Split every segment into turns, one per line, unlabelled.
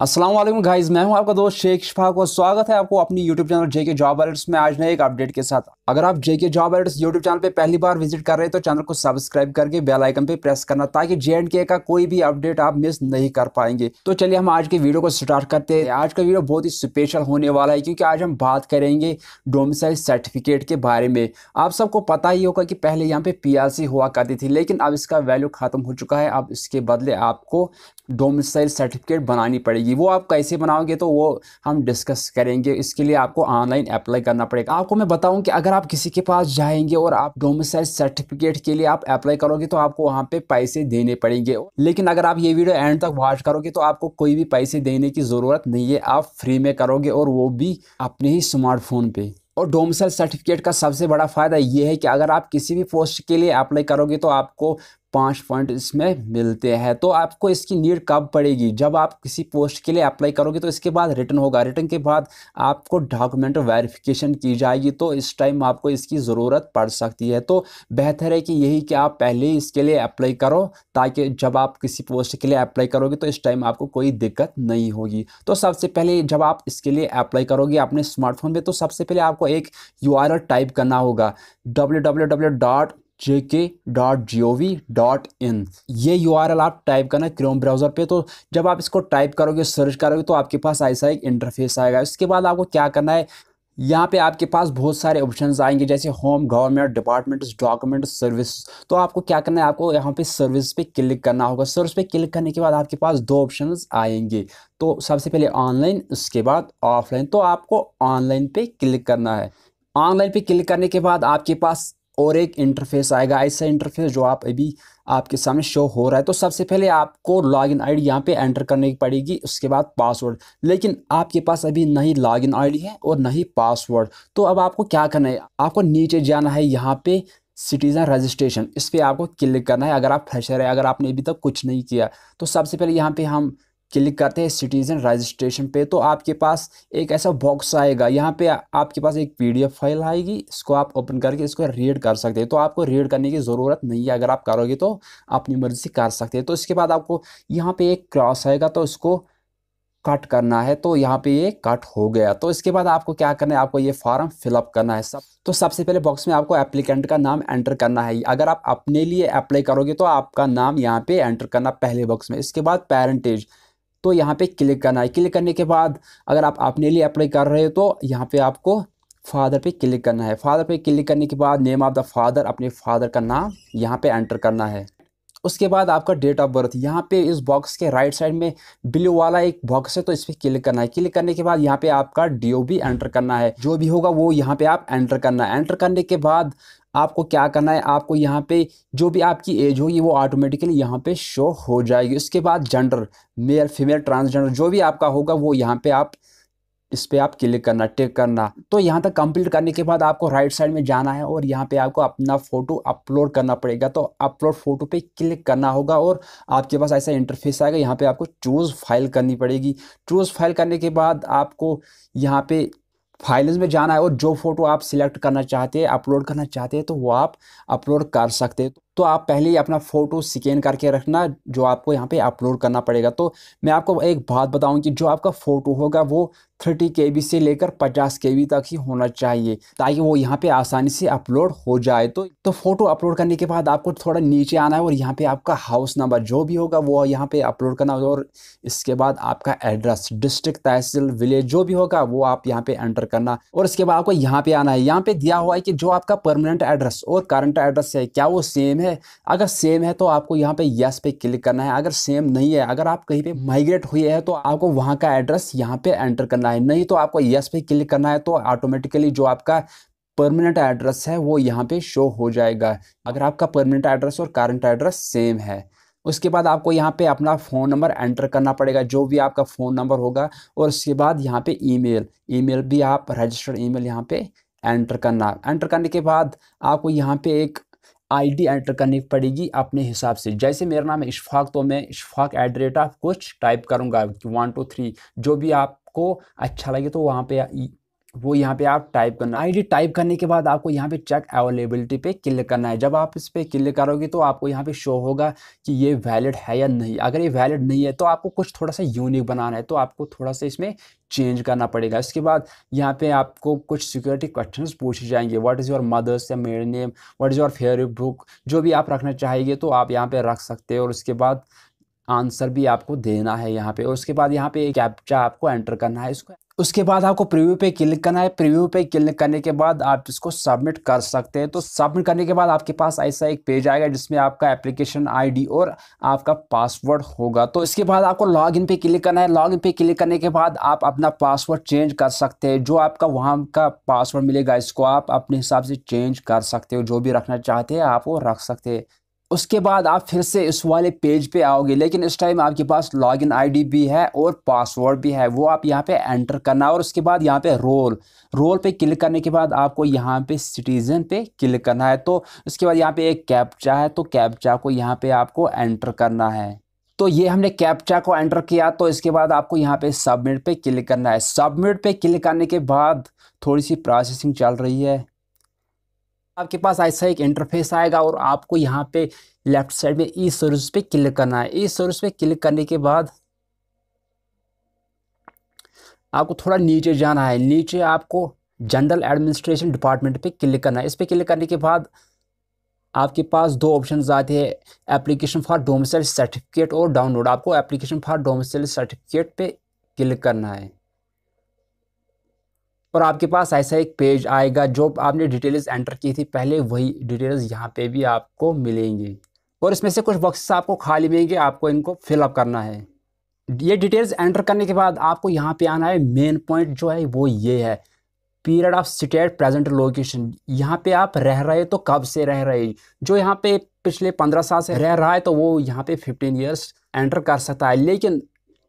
Aslam guys मैं हूं आपका दोस्त शेख शफाक और स्वागत है आपको अपनी YouTube channel JK job alerts में आज नए एक अपडेट के साथ अगर आप JK job alerts YouTube channel पे पहली बार विजिट कर रहे हैं तो चैनल को सब्सक्राइब करके बेल आइकन पे प्रेस करना ताकि जे एंड के का कोई भी अपडेट आप मिस नहीं कर पाएंगे तो चलिए हम आज के वीडियो को स्टार्ट करते हैं आज का वीडियो बहुत ही स्पेशल होने वाला है क्योंकि आज हम बात करेंगे डोमिसाइल सर्टिफिकेट के बारे में आप सबको पता ही होगा कि पहले यहाँ पे पी हुआ करती थी लेकिन अब इसका वैल्यू खत्म हो चुका है अब इसके बदले आपको डोमिसाइल सर्टिफिकेट बनानी पड़ेगी मिलेगी वो आप कैसे बनाओगे तो वो हम डिस्कस करेंगे इसके लिए आपको ऑनलाइन अप्लाई करना पड़ेगा आपको मैं बताऊं कि अगर आप किसी के पास जाएंगे और आप डोमिसाइल सर्टिफिकेट के लिए आप अप्लाई करोगे तो आपको वहाँ पे पैसे देने पड़ेंगे लेकिन अगर आप ये वीडियो एंड तक वॉच करोगे तो आपको कोई भी पैसे देने की ज़रूरत नहीं है आप फ्री में करोगे और वो भी अपने ही स्मार्टफोन पे और डोमिसाइल सर्टिफिकेट का सबसे बड़ा फ़ायदा यह है कि अगर आप किसी भी पोस्ट के लिए अप्लाई करोगे तो आपको पाँच पॉइंट इसमें मिलते हैं तो आपको इसकी नीड कब पड़ेगी जब आप किसी पोस्ट के लिए अप्लाई करोगे तो इसके बाद रिटर्न होगा रिटर्न के बाद आपको डॉक्यूमेंट वेरिफिकेशन की जाएगी तो इस टाइम आपको इसकी ज़रूरत पड़ सकती है तो बेहतर है कि यही कि आप पहले ही इसके लिए अप्लाई करो ताकि जब आप किसी पोस्ट के लिए अप्लाई करोगे तो इस टाइम आपको कोई दिक्कत नहीं होगी तो सबसे पहले जब आप इसके लिए अप्लाई करोगे अपने स्मार्टफोन में तो सबसे पहले आपको एक यू टाइप करना होगा W J K dot G O V dot in ये यू आर एल आप टाइप करना क्रोम ब्राउज़र पे तो जब आप इसको टाइप करोगे सर्च करोगे तो आपके पास ऐसा एक इंटरफेस आएगा इसके बाद आपको क्या करना है यहाँ पे आपके पास बहुत सारे ऑप्शंस आएंगे जैसे home government departments documents service तो आपको क्या करना है आपको यहाँ पे सर्विस पे क्लिक करना होगा सर्विस पे क्लिक करने के बाद आपके पास दो ऑप्शंस आएंगे तो सबसे पहले ऑनलाइन उसके बाद ऑफलाइन तो आपको ऑनलाइन पे क्लिक करना है ऑनलाइन पे क्लिक करने के बाद आपके पास और एक इंटरफेस आएगा ऐसा इंटरफेस जो आप अभी आपके सामने शो हो रहा है तो सबसे पहले आपको लॉगिन डी यहाँ पे एंटर करने की पड़ेगी उसके बाद पासवर्ड लेकिन आपके पास अभी नहीं लॉगिन डी है और नहीं पासवर्ड तो अब आपको क्या करना है आपको नीचे जाना है यहाँ पे सिटीज़न रजिस्ट्रेशन इस पर आपको क्लिक करना है अगर आप फ्रेशर है अगर आपने अभी तक कुछ नहीं किया तो सबसे पहले यहाँ पर हम क्लिक करते हैं सिटीज़न रजिस्ट्रेशन पे तो आपके पास एक ऐसा बॉक्स आएगा यहाँ पे आपके पास एक पीडीएफ फाइल आएगी इसको आप ओपन करके इसको रीड कर सकते हैं तो आपको रीड करने की ज़रूरत नहीं है अगर आप करोगे तो अपनी मर्ज़ी से कर सकते हैं तो इसके बाद आपको यहाँ पे एक क्रॉस आएगा तो इसको कट करना है तो यहाँ पे ये कट हो गया तो इसके बाद आपको क्या करना है आपको ये फॉर्म फिलअप करना है सब तो सबसे पहले बॉक्स में आपको एप्लीकेंट का नाम एंटर करना है अगर आप अपने लिए अप्लाई करोगे तो आपका नाम यहाँ पे एंटर करना पहले बॉक्स में इसके बाद पेरेंटेज तो यहाँ पे क्लिक करना है क्लिक करने के बाद अगर आप अपने लिए अप्लाई कर रहे हो तो यहाँ पे आपको फादर पे क्लिक करना है फादर पे क्लिक करने के बाद नेम ऑफ़ द फादर अपने फादर का नाम यहाँ पे एंटर करना है उसके बाद आपका डेट ऑफ बर्थ यहाँ पे इस बॉक्स के राइट साइड में ब्लू वाला एक बॉक्स है तो इस पर क्लिक करना है क्लिक करने के बाद यहाँ पे आपका डी एंटर करना है जो भी होगा वो यहाँ पे आप एंटर करना है एंटर करने के बाद आपको क्या करना है आपको यहाँ पे जो भी आपकी एज होगी वो ऑटोमेटिकली यहाँ पे शो हो जाएगी उसके बाद जेंडर मेल फीमेल ट्रांसजेंडर जो भी आपका होगा वो यहाँ पे आप इस पर आप क्लिक करना टिक करना तो यहाँ तक कंप्लीट करने के बाद आपको राइट साइड में जाना है और यहाँ पे आपको अपना फ़ोटो अपलोड करना पड़ेगा तो अपलोड फ़ोटो पे क्लिक करना होगा और आपके पास ऐसा इंटरफेस आएगा यहाँ पे आपको चूज़ फाइल करनी पड़ेगी चूज़ फाइल करने के बाद आपको यहाँ पे फाइल्स में जाना है और जो फोटो आप सिलेक्ट करना चाहते हैं अपलोड करना चाहते हैं तो वो आप अपलोड कर सकते हैं तो आप पहले ही अपना फ़ोटो स्कैन करके रखना जो आपको यहाँ पे अपलोड करना पड़ेगा तो मैं आपको एक बात बताऊँ कि जो आपका फ़ोटो होगा वो थर्टी के से लेकर पचास के तक ही होना चाहिए ताकि वो यहाँ पे आसानी से अपलोड हो जाए तो तो फोटो अपलोड करने के बाद आपको थोड़ा नीचे आना है और यहाँ पे आपका हाउस नंबर जो भी होगा वो यहाँ पे अपलोड करना होगा और इसके बाद आपका एड्रेस डिस्ट्रिक्ट तहसील विलेज जो भी होगा वो आप यहाँ पे एंटर करना और इसके बाद आपको यहाँ पे आना है यहाँ पे दिया हुआ है कि जो आपका परमानेंट एड्रेस और करंट एड्रेस है क्या वो सेम है अगर सेम है तो आपको यहाँ पे यस पे क्लिक करना है अगर सेम नहीं है अगर आप कहीं पे माइग्रेट हुए हैं तो आपको वहाँ का एड्रेस यहाँ पे एंटर करना लाइन नहीं तो आपको यस पे क्लिक करना है तो ऑटोमेटिकली जो आपका परमानेंट एड्रेस है वो यहाँ पे शो हो जाएगा अगर आपका परमानेंट एड्रेस और करंट एड्रेस सेम है उसके बाद आपको यहाँ पे अपना फ़ोन नंबर एंटर करना पड़ेगा जो भी आपका फ़ोन नंबर होगा और उसके बाद यहाँ पे ईमेल ईमेल भी आप रजिस्टर्ड ईमेल यहाँ पे एंटर करना एंटर करने के बाद आपको यहाँ पे एक आईडी एंटर करनी पड़ेगी अपने हिसाब से जैसे मेरा नाम है इशफाक तो मैं Ishfaq at the rate of कुछ टाइप करूँगा वन टू थ्री जो भी आप आपको अच्छा लगे तो वहाँ पे वो यहाँ पे आप टाइप करना आईडी टाइप करने के बाद आपको यहाँ पे चेक अवेलेबिलिटी पे क्लिक करना है जब आप इस पर क्लिक करोगे तो आपको यहाँ पे शो होगा कि ये वैलिड है या नहीं अगर ये वैलिड नहीं है तो आपको कुछ थोड़ा सा यूनिक बनाना है तो आपको थोड़ा सा इसमें चेंज करना पड़ेगा इसके बाद यहाँ पे आपको कुछ सिक्योरिटी क्वेश्चन पूछे जाएंगे व्हाट इज़ योर मदर्स या मेरे name what is your favourite book जो भी आप रखना चाहेंगे तो आप यहाँ पर रख सकते हैं और उसके बाद आंसर भी आपको देना है यहाँ पे और उसके बाद यहाँ पे कैप्चा आपको एंटर करना है इसको उसके बाद आपको प्रीव्यू पे क्लिक करना है प्रीव्यू पे क्लिक करने के बाद आप इसको सबमिट कर सकते हैं तो सबमिट करने के बाद आपके पास ऐसा एक पेज आएगा जिसमें आपका एप्लीकेशन आईडी और आपका पासवर्ड होगा तो इसके बाद आपको लॉगिन पे क्लिक करना है लॉगिन पे क्लिक करने के बाद आप अपना पासवर्ड चेंज कर सकते हैं जो आपका वहाँ का पासवर्ड मिलेगा इसको आप अपने हिसाब से चेंज कर सकते हो जो भी रखना चाहते हैं आप वो रख सकते हैं उसके बाद आप फिर से इस वाले पेज पे आओगे लेकिन इस टाइम आपके पास लॉगिन आईडी भी है और पासवर्ड भी है वो आप यहाँ पे एंटर करना और उसके बाद यहाँ पे रोल रोल पे क्लिक करने के बाद आपको यहाँ पे सिटीज़न पे क्लिक करना है तो उसके बाद यहाँ पे एक कैप्चा है तो कैप्चा को यहाँ पे आपको एंटर करना है तो ये हमने कैप्चा को एंटर किया तो इसके बाद आपको यहाँ पे सबमिट पे क्लिक करना है सबमिट पे क्लिक करने के बाद थोड़ी सी प्रोसेसिंग चल रही है आपके पास ऐसा एक इंटरफेस आएगा और आपको यहाँ पे लेफ्ट साइड में ई e सर्विस पे क्लिक करना है ई e सर्विस पे क्लिक करने के बाद आपको थोड़ा नीचे जाना है नीचे आपको जनरल एडमिनिस्ट्रेशन डिपार्टमेंट पे क्लिक करना है इस पर क्लिक करने के बाद आपके पास दो ऑप्शन आते हैं एप्लीकेशन फॉर डोमिसल सर्टिफिकेट और डाउनलोड आपको एप्लीकेशन फॉर डोमिसल सर्टिफिकेट पे क्लिक करना है और आपके पास ऐसा एक पेज आएगा जो आपने डिटेल्स एंटर की थी पहले वही डिटेल्स यहाँ पे भी आपको मिलेंगी और इसमें से कुछ बॉक्सेस आपको खाली मिलेंगे आपको इनको फिलअप करना है ये डिटेल्स एंटर करने के बाद आपको यहाँ पे आना है मेन पॉइंट जो है वो ये है period of state present location यहाँ पे आप रह रहे तो कब से रह रहे जो यहाँ पे पिछले पंद्रह साल से रह रहा है तो वो यहाँ पे फिफ्टीन ईयर्स एंटर कर सकता है लेकिन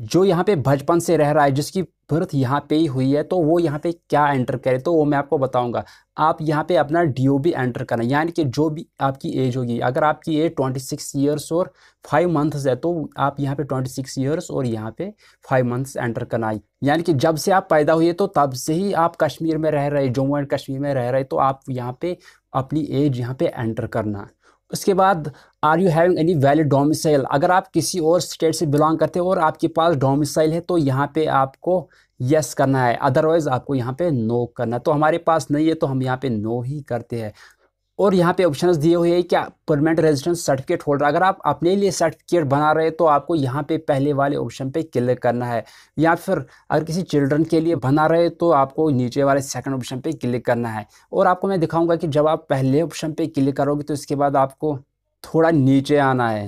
जो यहाँ पे बचपन से रह रहा है जिसकी बर्थ यहाँ पे ही हुई है तो वो यहाँ पे क्या एंटर करे तो वो मैं आपको बताऊंगा आप यहाँ पे अपना डी ओ बी एंटर करना यानी कि जो भी आपकी एज होगी अगर आपकी एज ट्वेंटी सिक्स ईयर्स और फाइव मंथ्स है तो आप यहाँ पे ट्वेंटी सिक्स ईयर्स और यहाँ पे फाइव मंथ्स एंटर करना यानी कि जब से आप पैदा हुए तो तब से ही आप कश्मीर में रह रहे जम्मू एंड कश्मीर में रह रहे तो आप यहाँ पे अपनी एज यहाँ पे एंटर करना उसके बाद are you having any valid domicile अगर आप किसी और स्टेट से बिलोंग करते हो और आपके पास डोमिसाइल है तो यहाँ पे आपको यस yes करना है अदरवाइज़ आपको यहाँ पे नो no करना है तो हमारे पास नहीं है तो हम यहाँ पे नो no ही करते हैं और यहाँ पे ऑप्शंस दिए हुए हैं क्या परमानेंट रेजिडेंस सर्टिफिकेट होल्डर अगर आप अपने लिए सर्टिफिकेट बना रहे हैं तो आपको यहाँ पे पहले वाले ऑप्शन पे क्लिक करना है या फिर अगर किसी चिल्ड्रन के लिए बना रहे तो आपको नीचे वाले सेकंड ऑप्शन पे क्लिक करना है और आपको मैं दिखाऊंगा कि जब आप पहले ऑप्शन पे क्लिक करोगे तो इसके बाद आपको थोड़ा नीचे आना है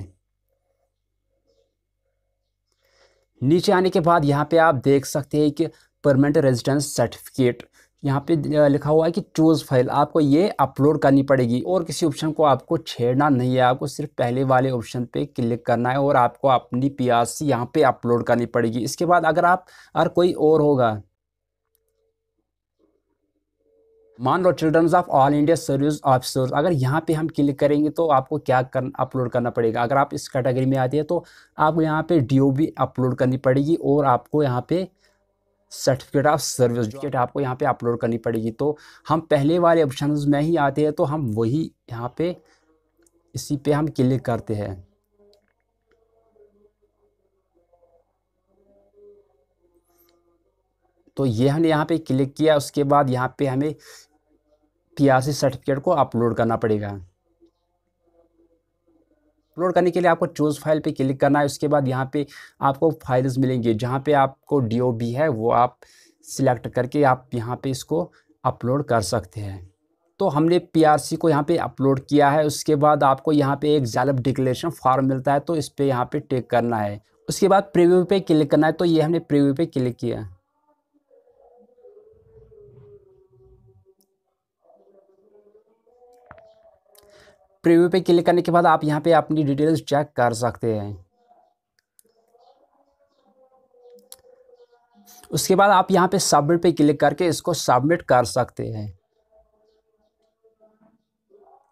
नीचे आने के बाद यहाँ पे आप देख सकते हैं कि परमानेंट रेजिडेंस सर्टिफिकेट यहाँ पे लिखा हुआ है कि चूज़ फाइल आपको ये अपलोड करनी पड़ेगी और किसी ऑप्शन को आपको छेड़ना नहीं है आपको सिर्फ पहले वाले ऑप्शन पे क्लिक करना है और आपको अपनी पी आर सी यहाँ पर अपलोड करनी पड़ेगी इसके बाद अगर आप अगर कोई और होगा मान लो childrens of all India service officers अगर यहाँ पे हम क्लिक करेंगे तो आपको क्या कर अपलोड करना पड़ेगा अगर आप इस कैटेगरी में आते हैं तो आपको यहाँ पे डी अपलोड करनी पड़ेगी और आपको यहाँ पे सर्टिफिकेट ऑफ सर्विस सर्टिफिकेट आपको यहाँ पे अपलोड करनी पड़ेगी तो हम पहले वाले ऑप्शन में ही आते हैं तो हम वही यहाँ पे इसी पे हम क्लिक करते हैं तो ये हमने यहाँ पे क्लिक किया उसके बाद यहाँ पे हमें पीआरसी सर्टिफिकेट को अपलोड करना पड़ेगा अपलोड करने के लिए आपको चूज़ फाइल पे क्लिक करना है उसके बाद यहाँ पे आपको फाइल्स मिलेंगे जहाँ पे आपको डी है वो आप सिलेक्ट करके आप यहाँ पे इसको अपलोड कर सकते हैं तो हमने पीआरसी को यहाँ पे अपलोड किया है उसके बाद आपको यहाँ पे एक जैलब डिक्लेरेशन फॉर्म मिलता है तो इस पर यहाँ पर टेक करना है उसके बाद प्रिव्यू पे क्लिक करना है तो ये हमने प्रिव्यू पे क्लिक किया प्रीव्यू पे क्लिक करने के बाद आप यहाँ पे अपनी डिटेल्स चेक कर सकते हैं उसके बाद आप यहाँ पे सबमिट पे क्लिक करके इसको सबमिट कर सकते हैं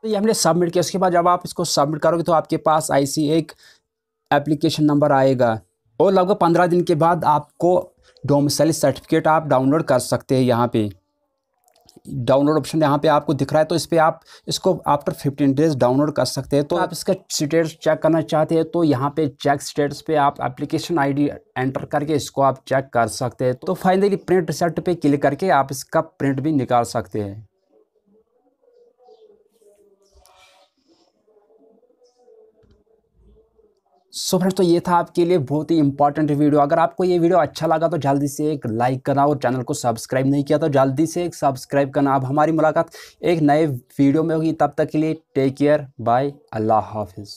तो ये हमने सबमिट किया उसके बाद जब आप इसको सबमिट करोगे तो आपके पास आईसी एक एप्लीकेशन नंबर आएगा और लगभग पंद्रह दिन के बाद आपको डोमिसाइल सर्टिफिकेट आप डाउनलोड कर सकते हैं यहाँ पे डाउनलोड ऑप्शन यहाँ पे आपको दिख रहा है तो इस पर आप इसको आफ्टर फिफ्टीन डेज डाउनलोड कर सकते हैं तो आप इसका स्टेटस चेक करना चाहते हैं तो यहाँ पे चेक स्टेटस पे आप एप्लीकेशन आईडी एंटर करके इसको आप चेक कर सकते हैं तो फाइनली प्रिंट रिसल्ट पे क्लिक करके आप इसका प्रिंट भी निकाल सकते हैं सो फ्रेंड्स तो ये था आपके लिए बहुत ही इंपॉर्टेंट वीडियो अगर आपको ये वीडियो अच्छा लगा तो जल्दी से एक लाइक करना और चैनल को सब्सक्राइब नहीं किया तो जल्दी से एक सब्सक्राइब करना अब हमारी मुलाकात एक नए वीडियो में होगी तब तक के लिए टेक केयर बाय अल्लाह हाफिज़